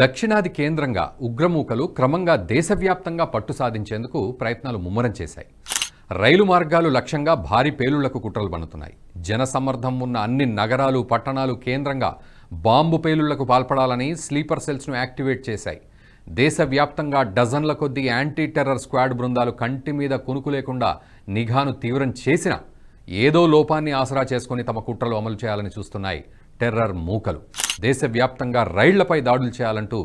దక్షిణాది కేంద్రంగా ఉగ్రమూకలు క్రమంగా దేశవ్యాప్తంగా పట్టు సాధించేందుకు ప్రయత్నాలు ముమ్మరం చేశాయి రైలు మార్గాలు లక్ష్యంగా భారీ పేలుళ్లకు కుట్రలు పన్నుతున్నాయి జనసమ్మర్ధం ఉన్న అన్ని నగరాలు పట్టణాలు కేంద్రంగా బాంబు పేలుళ్లకు పాల్పడాలని స్లీపర్ సెల్స్ను యాక్టివేట్ చేశాయి దేశవ్యాప్తంగా డజన్ల కొద్దీ యాంటీ టెర్రర్ స్క్వాడ్ బృందాలు కంటి మీద కునుకు లేకుండా నిఘాను తీవ్రం చేసినా ఏదో లోపాన్ని ఆసరా చేసుకుని తమ కుట్రలు అమలు చేయాలని చూస్తున్నాయి టెర్రర్ మూకలు దేశవ్యాప్తంగా రైళ్లపై దాడులు చేయాలంటూ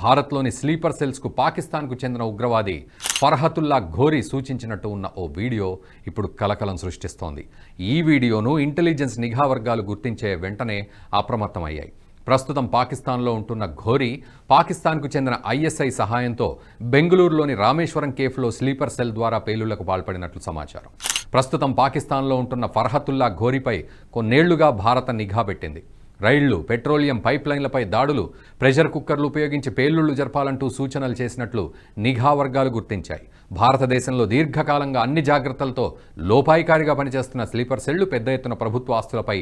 భారత్లోని స్లీపర్ సెల్స్కు పాకిస్తాన్కు చెందిన ఉగ్రవాది ఫర్హతుల్లా ఘోరీ సూచించినట్టు ఉన్న ఓ వీడియో ఇప్పుడు కలకలం సృష్టిస్తోంది ఈ వీడియోను ఇంటెలిజెన్స్ నిఘా వర్గాలు గుర్తించే వెంటనే అప్రమత్తమయ్యాయి ప్రస్తుతం పాకిస్తాన్లో ఉంటున్న ఘోరీ పాకిస్తాన్కు చెందిన ఐఎస్ఐ సహాయంతో బెంగళూరులోని రామేశ్వరం కేఫ్లో స్లీపర్ సెల్ ద్వారా పేలుళ్లకు పాల్పడినట్లు సమాచారం ప్రస్తుతం పాకిస్తాన్లో ఉంటున్న ఫర్హతుల్లా ఘోరీపై కొన్నేళ్లుగా భారత నిఘా పెట్టింది రైళ్లు పెట్రోలియం పైప్లైన్లపై దాడులు ప్రెషర్ కుక్కర్లు ఉపయోగించి పేలుళ్లు జరపాలంటూ సూచనలు చేసినట్లు నిఘా వర్గాలు గుర్తించాయి భారతదేశంలో దీర్ఘకాలంగా అన్ని జాగ్రత్తలతో లోపాయికారిగా పనిచేస్తున్న స్లీపర్ సెళ్లు పెద్ద ఎత్తున ప్రభుత్వ ఆస్తులపై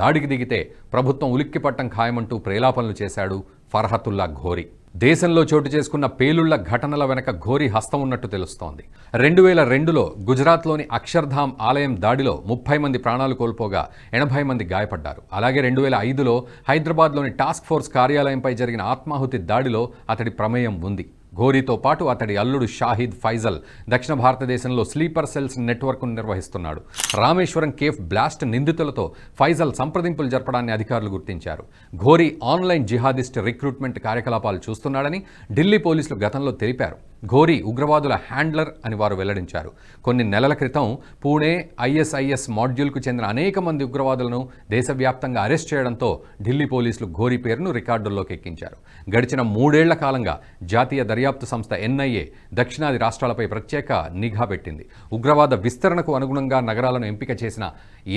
దాడికి దిగితే ప్రభుత్వం ఉలిక్కిపట్టం ఖాయమంటూ ప్రేలాపనలు చేశాడు ఫర్హతుల్లా ఘోరీ దేశంలో చోటు చేసుకున్న పేలుళ్ల ఘటనల వెనక ఘోరి హస్తం ఉన్నట్టు తెలుస్తోంది రెండు వేల రెండులో గుజరాత్లోని అక్షర్ధామ్ ఆలయం దాడిలో ముప్పై మంది ప్రాణాలు కోల్పోగా ఎనభై మంది గాయపడ్డారు అలాగే రెండు వేల ఐదులో హైదరాబాద్లోని టాస్క్ ఫోర్స్ కార్యాలయంపై జరిగిన ఆత్మాహుతి దాడిలో అతడి ప్రమేయం ఉంది ఘోరీతో పాటు అతడి అల్లుడు షాహిద్ ఫైజల్ దక్షిణ భారతదేశంలో స్లీపర్ సెల్స్ నెట్వర్క్ను నిర్వహిస్తున్నాడు రామేశ్వరం కేఫ్ బ్లాస్ట్ నిందితులతో ఫైజల్ సంప్రదింపులు జరపడాన్ని అధికారులు గుర్తించారు ఘోరీ ఆన్లైన్ జిహాదిస్ట్ రిక్రూట్మెంట్ కార్యకలాపాలు చూస్తున్నాడని ఢిల్లీ పోలీసులు గతంలో తెలిపారు ఘోరీ ఉగ్రవాదుల హ్యాండ్లర్ అని వారు వెల్లడించారు కొన్ని నెలల క్రితం పూణే ఐఎస్ఐఎస్ మాడ్యూల్కు చెందిన అనేక మంది ఉగ్రవాదులను దేశవ్యాప్తంగా అరెస్ట్ చేయడంతో ఢిల్లీ పోలీసులు ఘోరీ పేరును రికార్డుల్లోకి ఎక్కించారు గడిచిన మూడేళ్ల కాలంగా జాతీయ దర్యాప్తు సంస్థ ఎన్ఐఏ దక్షిణాది రాష్ట్రాలపై ప్రత్యేక నిఘా పెట్టింది ఉగ్రవాద విస్తరణకు అనుగుణంగా నగరాలను ఎంపిక చేసిన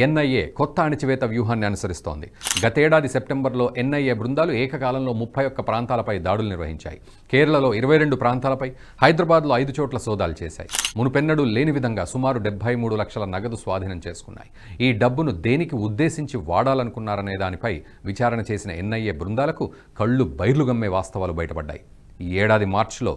ఎన్ఐఏ కొత్త అణిచివేత వ్యూహాన్ని అనుసరిస్తోంది గతేడాది సెప్టెంబర్లో ఎన్ఐఏ బృందాలు ఏకకాలంలో ముప్పై ఒక్క ప్రాంతాలపై దాడులు నిర్వహించాయి కేరళలో ఇరవై రెండు ప్రాంతాలపై హైదరాబాద్లో ఐదు చోట్ల సోదాలు చేశాయి మునుపెన్నడూ లేని విధంగా సుమారు డెబ్బై మూడు లక్షల నగదు స్వాధీనం చేసుకున్నాయి ఈ డబ్బును దేనికి ఉద్దేశించి వాడాలనుకున్నారనే దానిపై విచారణ చేసిన ఎన్ఐఏ బృందాలకు కళ్ళు బైర్లు గమ్మే వాస్తవాలు బయటపడ్డాయి ఈ ఏడాది మార్చిలో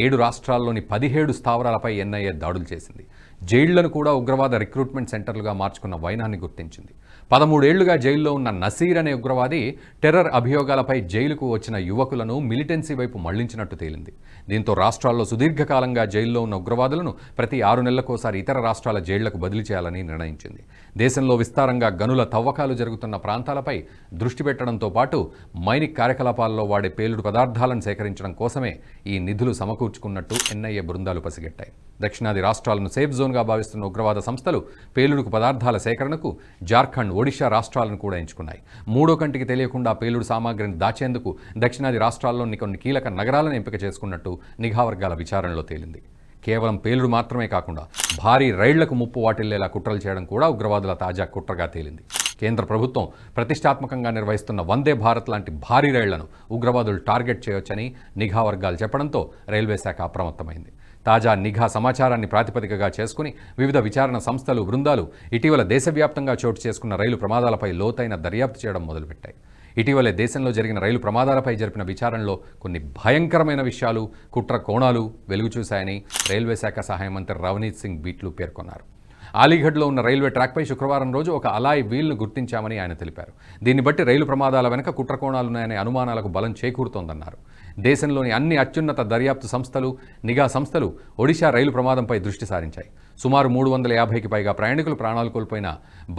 ఏడు రాష్ట్రాల్లోని పదిహేడు స్థావరాలపై ఎన్ఐఏ దాడులు చేసింది జైళ్లను కూడా ఉగ్రవాద రిక్రూట్మెంట్ సెంటర్లుగా మార్చుకున్న వైనాన్ని గుర్తించింది పదమూడేళ్లుగా జైల్లో ఉన్న నసీర్ అనే ఉగ్రవాది టెర్రర్ అభియోగాలపై జైలుకు వచ్చిన యువకులను మిలిటెన్సీ వైపు మళ్లించినట్టు తేలింది దీంతో రాష్ట్రాల్లో సుదీర్ఘకాలంగా జైల్లో ఉన్న ఉగ్రవాదులను ప్రతి ఆరు నెలలకోసారి ఇతర రాష్ట్రాల జైళ్లకు బదిలీ చేయాలని నిర్ణయించింది దేశంలో విస్తారంగా గనుల తవ్వకాలు జరుగుతున్న ప్రాంతాలపై దృష్టి పెట్టడంతో పాటు మైనిక్ కార్యకలాపాల్లో వాడే పేలుడు పదార్థాలను సేకరించడం కోసమే ఈ నిధులు సమకూర్చుకున్నట్టు ఎన్ఐఏ బృందాలు పసిగట్టాయి దక్షిణాది రాష్ట్రాలను సేఫ్ జోన్గా భావిస్తున్న ఉగ్రవాద సంస్థలు పేలుడుకు పదార్థాల సేకరణకు జార్ఖండ్ ఒడిషా రాష్ట్రాలను కూడా ఎంచుకున్నాయి మూడో కంటికి తెలియకుండా పేలుడు సామాగ్రిని దాచేందుకు దక్షిణాది రాష్ట్రాల్లోని కొన్ని కీలక నగరాలను ఎంపిక చేసుకున్నట్టు నిఘా వర్గాల విచారణలో తేలింది కేవలం పేలుడు మాత్రమే కాకుండా భారీ రైళ్లకు ముప్పు వాటిల్లేలా కుట్రలు చేయడం కూడా ఉగ్రవాదుల తాజా కుట్రగా తేలింది కేంద్ర ప్రభుత్వం ప్రతిష్టాత్మకంగా నిర్వహిస్తున్న వందే భారత్ లాంటి భారీ రైళ్లను ఉగ్రవాదులు టార్గెట్ చేయొచ్చని నిఘా వర్గాలు చెప్పడంతో రైల్వే శాఖ అప్రమత్తమైంది తాజా నిఘా సమాచారాన్ని ప్రాతిపదికగా చేసుకుని వివిధ విచారణ సంస్థలు బృందాలు ఇటీవల దేశవ్యాప్తంగా చోటు చేసుకున్న రైలు ప్రమాదాలపై లోతైన దర్యాప్తు చేయడం మొదలుపెట్టాయి ఇటీవలే దేశంలో జరిగిన రైలు ప్రమాదాలపై జరిపిన విచారణలో కొన్ని భయంకరమైన విషయాలు కుట్ర కోణాలు వెలుగు చూశాయని రైల్వే శాఖ సహాయ మంత్రి రవనీత్ సింగ్ బీట్లు పేర్కొన్నారు అలీఘడ్లో ఉన్న రైల్వే ట్రాక్పై శుక్రవారం రోజు ఒక అలాయ్ వీల్ను గుర్తించామని ఆయన తెలిపారు దీన్ని బట్టి రైలు ప్రమాదాల వెనుక కుట్రకోణాలున్నాయనే అనుమానాలకు బలం చేకూరుతోందన్నారు దేశంలోని అన్ని అత్యున్నత దర్యాప్తు సంస్థలు నిఘా సంస్థలు ఒడిశా రైలు ప్రమాదంపై దృష్టి సారించాయి సుమారు మూడు వందల యాభైకి పైగా ప్రయాణికులు ప్రాణాలు కోల్పోయిన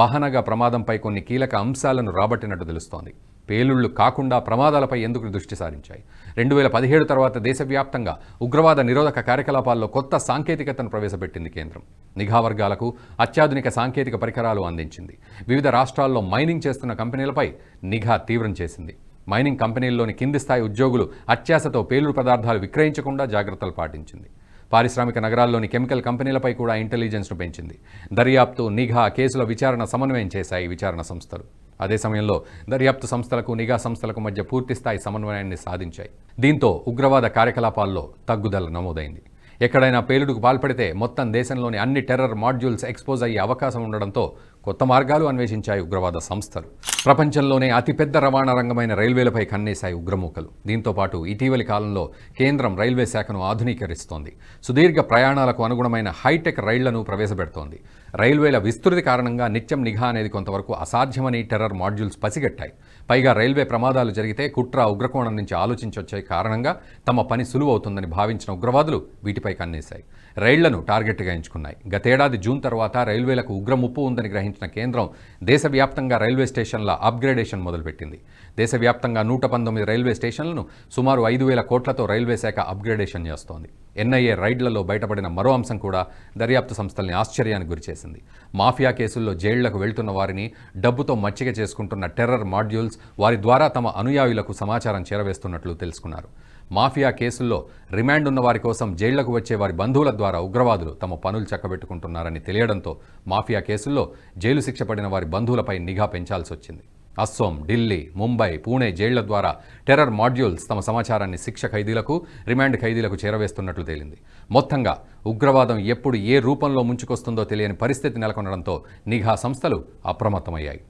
బహనగా ప్రమాదంపై కొన్ని కీలక అంశాలను రాబట్టినట్టు తెలుస్తోంది పేలుళ్లు కాకుండా ప్రమాదాలపై ఎందుకు దృష్టి సారించాయి రెండు వేల పదిహేడు తర్వాత దేశవ్యాప్తంగా ఉగ్రవాద నిరోధక కార్యకలాపాల్లో కొత్త సాంకేతికతను ప్రవేశపెట్టింది కేంద్రం నిఘా వర్గాలకు అత్యాధునిక సాంకేతిక పరికరాలు అందించింది వివిధ రాష్ట్రాల్లో మైనింగ్ చేస్తున్న కంపెనీలపై నిఘా తీవ్రం చేసింది మైనింగ్ కంపెనీల్లోని కింది స్థాయి ఉద్యోగులు అత్యాశతో పేలుడు పదార్థాలు విక్రయించకుండా జాగ్రత్తలు పాటించింది పారిశ్రామిక నగరాల్లోని కెమికల్ కంపెనీలపై కూడా ఇంటెలిజెన్స్ను పెంచింది దర్యాప్తు నిఘా కేసుల విచారణ సమన్వయం చేశాయి విచారణ సంస్థలు అదే సమయంలో దర్యాప్తు సంస్థలకు నిఘా సంస్థలకు మధ్య పూర్తిస్థాయి సమన్వయాన్ని సాధించాయి దీంతో ఉగ్రవాద కార్యకలాపాల్లో తగ్గుదల నమోదైంది ఎక్కడైనా పేలుడుకు పాల్పడితే మొత్తం దేశంలోని అన్ని టెర్రర్ మాడ్యూల్స్ ఎక్స్పోజ్ అయ్యే అవకాశం ఉండడంతో కొత్త మార్గాలు అన్వేషించాయి ఉగ్రవాద సంస్థలు ప్రపంచంలోనే అతిపెద్ద రవాణా రంగమైన రైల్వేలపై కన్నేశాయి ఉగ్రమూకలు దీంతో పాటు ఇటీవలి కాలంలో కేంద్రం రైల్వే శాఖను ఆధునీకరిస్తోంది సుదీర్ఘ ప్రయాణాలకు అనుగుణమైన హైటెక్ రైళ్లను ప్రవేశపెడుతోంది రైల్వేల విస్తృతి కారణంగా నిత్యం నిఘా అనేది కొంతవరకు అసాధ్యమని టెర్రర్ మాడ్యూల్స్ పసిగట్టాయి పైగా రైల్వే ప్రమాదాలు జరిగితే కుట్ర ఉగ్రకోణం నుంచి ఆలోచించొచ్చే కారణంగా తమ పని సులువవుతుందని భావించిన ఉగ్రవాదులు వీటిపై కన్నేశాయి రైళ్లను టార్గెట్గా ఎంచుకున్నాయి గతేడాది జూన్ తర్వాత రైల్వేలకు ఉగ్ర ముప్పు ఉందని గ్రహించిన కేంద్రం దేశవ్యాప్తంగా రైల్వే స్టేషన్ల అప్గ్రేడేషన్ మొదలుపెట్టింది దేశవ్యాప్తంగా నూట పంతొమ్మిది రైల్వే స్టేషన్లను సుమారు ఐదు వేల కోట్లతో రైల్వే శాఖ అప్గ్రేడేషన్ చేస్తోంది ఎన్ఐఏ రైడ్లలో బయటపడిన మరో అంశం కూడా దర్యాప్తు సంస్థల్ని ఆశ్చర్యానికి గురిచేసింది మాఫియా కేసుల్లో జైళ్లకు వెళ్తున్న వారిని డబ్బుతో మచ్చిక చేసుకుంటున్న టెర్రర్ మాడ్యూల్స్ వారి ద్వారా తమ అనుయాయులకు సమాచారం చేరవేస్తున్నట్లు తెలుసుకున్నారు మాఫియా కేసుల్లో రిమాండ్ ఉన్న వారి కోసం జైళ్లకు వచ్చే వారి బంధువుల ద్వారా ఉగ్రవాదులు తమ పనులు చక్కబెట్టుకుంటున్నారని తెలియడంతో మాఫియా కేసుల్లో జైలు శిక్ష పడిన వారి బంధువులపై నిఘా పెంచాల్సి వచ్చింది అస్సోం ఢిల్లీ ముంబై పూణే జైళ్ల ద్వారా టెర్రర్ మాడ్యూల్స్ తమ సమాచారాన్ని శిక్ష ఖైదీలకు రిమాండ్ ఖైదీలకు చేరవేస్తున్నట్లు తేలింది మొత్తంగా ఉగ్రవాదం ఎప్పుడు ఏ రూపంలో ముంచుకొస్తుందో తెలియని పరిస్థితి నెలకొనడంతో నిఘా సంస్థలు అప్రమత్తమయ్యాయి